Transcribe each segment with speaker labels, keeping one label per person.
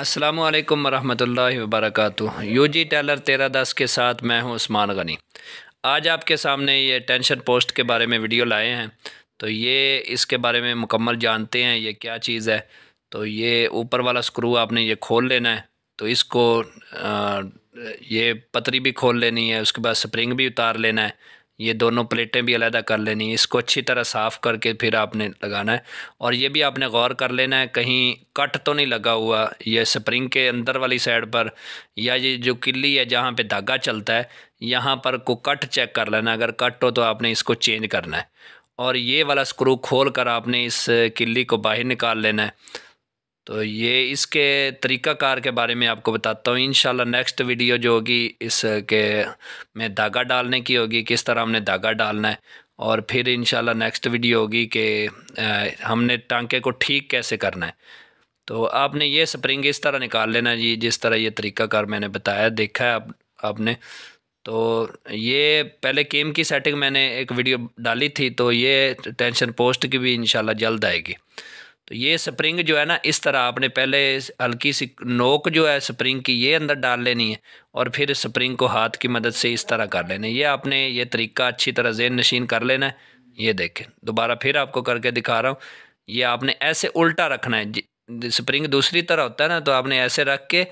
Speaker 1: अस्सलाम वालेकुम वरहमतुल्लाहि यू यूजी टेलर तेरह दस के साथ मैं हूं उस्मान गनी आज आपके सामने ये टेंशन पोस्ट के बारे में वीडियो लाए हैं तो ये इसके बारे में मुकम्मल जानते हैं ये क्या चीज़ है तो ये ऊपर वाला स्क्रू आपने ये खोल लेना है तो इसको आ, ये पतरी भी खोल लेनी है उसके बाद स्प्रिंग भी उतार लेना है ये दोनों प्लेटें भी अलहदा कर लेनी है इसको अच्छी तरह साफ़ करके फिर आपने लगाना है और ये भी आपने गौर कर लेना है कहीं कट तो नहीं लगा हुआ ये स्प्रिंग के अंदर वाली साइड पर या ये जो किली है जहाँ पे धागा चलता है यहाँ पर को कट चेक कर लेना अगर कट हो तो आपने इसको चेंज करना है और ये वाला स्क्रू खोल कर आपने इस किली को बाहर निकाल लेना है तो ये इसके तरीक़ाकार के बारे में आपको बताता हूँ इन नेक्स्ट वीडियो जो होगी इसके में धागा डालने की होगी किस तरह हमने धागा डालना है और फिर इनशाला नेक्स्ट वीडियो होगी कि हमने टांके को ठीक कैसे करना है तो आपने ये स्प्रिंग इस तरह निकाल लेना जी जिस तरह ये तरीक़ाकार मैंने बताया देखा है आप, आपने तो ये पहले केम की सेटिंग मैंने एक वीडियो डाली थी तो ये टेंशन पोस्ट की भी इन जल्द आएगी तो ये स्प्रिंग जो है ना इस तरह आपने पहले हल्की सी नोक जो है स्प्रिंग की ये अंदर डाल लेनी है और फिर स्प्रिंग को हाथ की मदद से इस तरह कर लेना है ये आपने ये तरीका अच्छी तरह जेन नशीन कर लेना है ये देखें दोबारा फिर आपको करके दिखा रहा हूँ ये आपने ऐसे उल्टा रखना है स्प्रिंग दूसरी तरह होता है ना तो आपने ऐसे रख के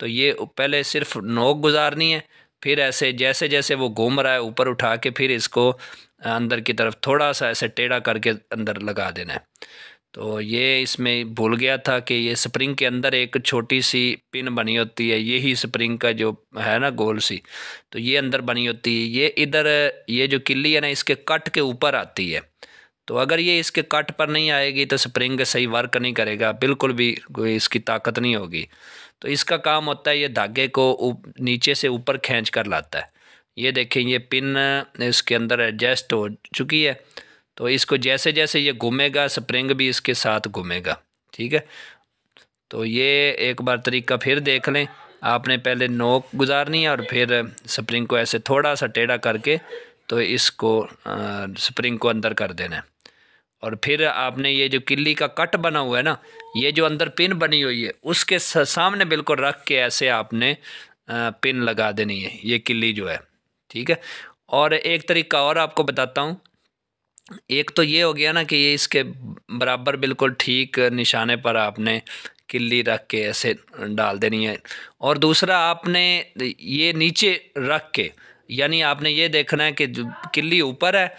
Speaker 1: तो ये पहले सिर्फ नोक गुजारनी है फिर ऐसे जैसे जैसे वो घूम रहा है ऊपर उठा के फिर इसको अंदर की तरफ थोड़ा सा ऐसे टेढ़ा करके अंदर लगा देना है तो ये इसमें भूल गया था कि ये स्प्रिंग के अंदर एक छोटी सी पिन बनी होती है ये ही स्प्रिंग का जो है ना गोल सी तो ये अंदर बनी होती है ये इधर ये जो किली है ना इसके कट के ऊपर आती है तो अगर ये इसके कट पर नहीं आएगी तो स्प्रिंग सही वर्क नहीं करेगा बिल्कुल भी कोई इसकी ताकत नहीं होगी तो इसका काम होता है ये धागे को उप, नीचे से ऊपर खींच कर लाता है ये देखें ये पिन इसके अंदर एडजस्ट हो चुकी है तो इसको जैसे जैसे ये घूमेगा स्प्रिंग भी इसके साथ घूमेगा ठीक है तो ये एक बार तरीका फिर देख लें आपने पहले नोक गुजारनी है और फिर स्प्रिंग को ऐसे थोड़ा सा टेढ़ा करके तो इसको स्प्रिंग को अंदर कर देना है और फिर आपने ये जो किल्ली का कट बना हुआ है ना ये जो अंदर पिन बनी हुई है उसके सामने बिल्कुल रख के ऐसे आपने पिन लगा देनी है ये किल्ली जो है ठीक है और एक तरीका और आपको बताता हूँ एक तो ये हो गया ना कि ये इसके बराबर बिल्कुल ठीक निशाने पर आपने किल्ली रख के ऐसे डाल देनी है और दूसरा आपने ये नीचे रख के यानी आपने ये देखना है कि किल्ली ऊपर है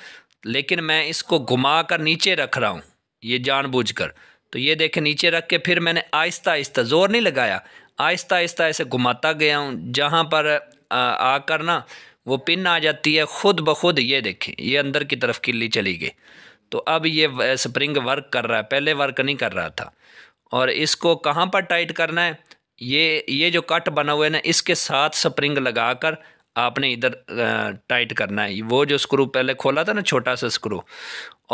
Speaker 1: लेकिन मैं इसको घुमा कर नीचे रख रहा हूँ ये जानबूझकर तो ये देखे नीचे रख के फिर मैंने आहिस्ता आहिस्ता ज़ोर नहीं लगाया आहिस्ता आहिस्ता ऐसे घुमाता गया हूँ जहाँ पर आकर ना वो पिन आ जाती है ख़ुद ब खुद ये देखें ये अंदर की तरफ किल्ली चली गई तो अब ये स्प्रिंग वर्क कर रहा है पहले वर्क नहीं कर रहा था और इसको कहाँ पर टाइट करना है ये ये जो कट बना हुआ है ना इसके साथ स्प्रिंग लगा कर आपने इधर टाइट करना है वो जो स्क्रू पहले खोला था ना छोटा सा स्क्रू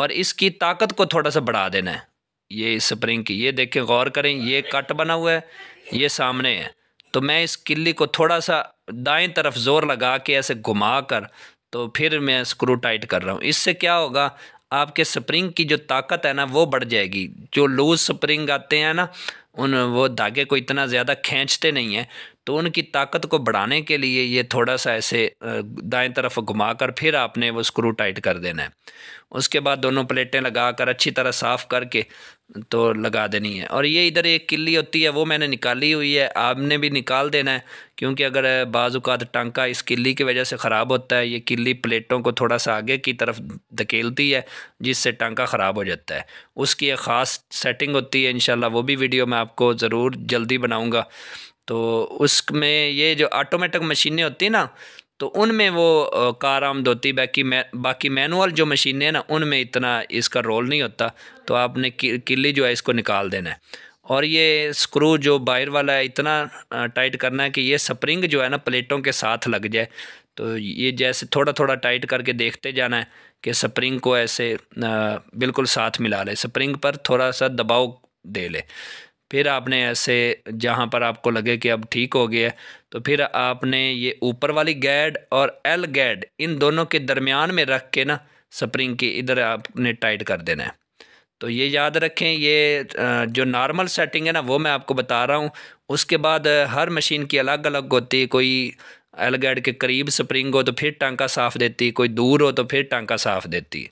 Speaker 1: और इसकी ताकत को थोड़ा सा बढ़ा देना है ये स्प्रिंग की ये देखें गौर करें ये कट बना हुआ है ये सामने है तो मैं इस किल्ली को थोड़ा सा दाएं तरफ ज़ोर लगा के ऐसे घुमा कर तो फिर मैं स्क्रू टाइट कर रहा हूँ इससे क्या होगा आपके स्प्रिंग की जो ताकत है ना वो बढ़ जाएगी जो लूज स्प्रिंग आते हैं ना उन वो धागे को इतना ज़्यादा खींचते नहीं हैं तो उनकी ताकत को बढ़ाने के लिए ये थोड़ा सा ऐसे दाएं तरफ घुमाकर फिर आपने वो स्क्रू टाइट कर देना है उसके बाद दोनों प्लेटें लगा कर अच्छी तरह साफ़ करके तो लगा देनी है और ये इधर एक किल्ली होती है वो मैंने निकाली हुई है आपने भी निकाल देना है क्योंकि अगर बाज़ात टांका इस किल्ली की वजह से ख़राब होता है ये किल्ली प्लेटों को थोड़ा सा आगे की तरफ धकेलती है जिससे टांका ख़राब हो जाता है उसकी एक ख़ास सेटिंग होती है इन वो भी वीडियो मैं आपको ज़रूर जल्दी बनाऊँगा तो उसमें ये जो ऑटोमेटिक मशीनें होती ना तो उनमें वो कार आमद होती बाकी मै बाकी मैनुअल जो मशीनें हैं ना उनमें इतना इसका रोल नहीं होता तो आपने किली जो है इसको निकाल देना है और ये स्क्रू जो बाहर वाला है इतना टाइट करना है कि ये स्प्रिंग जो है ना प्लेटों के साथ लग जाए तो ये जैसे थोड़ा थोड़ा टाइट करके देखते जाना है कि स्प्रिंग को ऐसे बिल्कुल साथ मिला ले स्प्रिंग पर थोड़ा सा दबाव दे ले फिर आपने ऐसे जहाँ पर आपको लगे कि अब ठीक हो गया तो फिर आपने ये ऊपर वाली गैड और एल गैड इन दोनों के दरमियान में रख के ना स्प्रिंग की इधर आपने टाइट कर देना है तो ये याद रखें ये जो नॉर्मल सेटिंग है ना वो मैं आपको बता रहा हूँ उसके बाद हर मशीन की अलग अलग होती है कोई गैड के करीब स्प्रिंग हो तो फिर टांका साफ देती कोई दूर हो तो फिर टांका साफ देती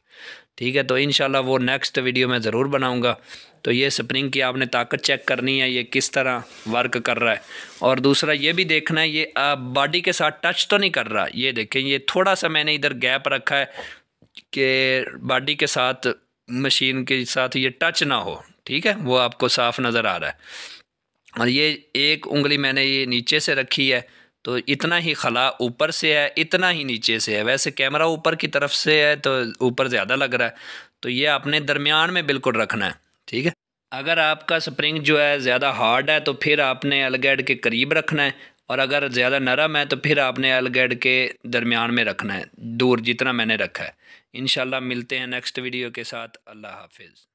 Speaker 1: ठीक है तो इन वो नेक्स्ट वीडियो में ज़रूर बनाऊँगा तो ये स्प्रिंग की आपने ताकत चेक करनी है ये किस तरह वर्क कर रहा है और दूसरा ये भी देखना है ये बॉडी के साथ टच तो नहीं कर रहा ये देखें ये थोड़ा सा मैंने इधर गैप रखा है कि बॉडी के साथ मशीन के साथ ये टच ना हो ठीक है वो आपको साफ नज़र आ रहा है और ये एक उंगली मैंने ये नीचे से रखी है तो इतना ही खला ऊपर से है इतना ही नीचे से है वैसे कैमरा ऊपर की तरफ से है तो ऊपर ज़्यादा लग रहा है तो ये आपने दरमियान में बिल्कुल रखना है ठीक है अगर आपका स्प्रिंग जो है ज़्यादा हार्ड है तो फिर आपने अलगेड के करीब रखना है और अगर ज़्यादा नरम है तो फिर आपने अलगेड के दरमियान में रखना है दूर जितना मैंने रखा है इन मिलते हैं नेक्स्ट वीडियो के साथ अल्लाह हाफिज़